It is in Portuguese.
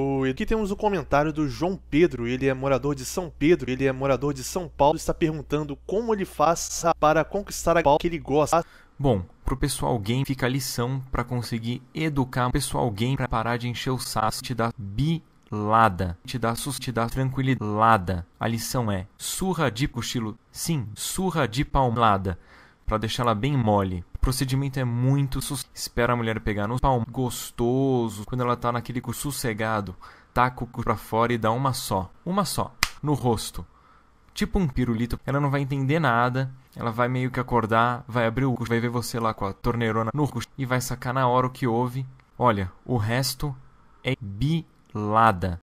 O... Aqui temos o um comentário do João Pedro, ele é morador de São Pedro, ele é morador de São Paulo, está perguntando como ele faz para conquistar a pau que ele gosta. Bom, pro pessoal game fica a lição para conseguir educar o pessoal game para parar de encher o saco te dar bilada, te dar susto, te dar tranquilidade. A lição é surra de cochilo, sim, surra de palmada, para deixá-la bem mole, o procedimento é muito sus... espera a mulher pegar no pau gostoso, quando ela tá naquele cu sossegado, taca o cu pra fora e dá uma só, uma só, no rosto. Tipo um pirulito, ela não vai entender nada, ela vai meio que acordar, vai abrir o cu, vai ver você lá com a torneirona no cu e vai sacar na hora o que houve. Olha, o resto é bilada.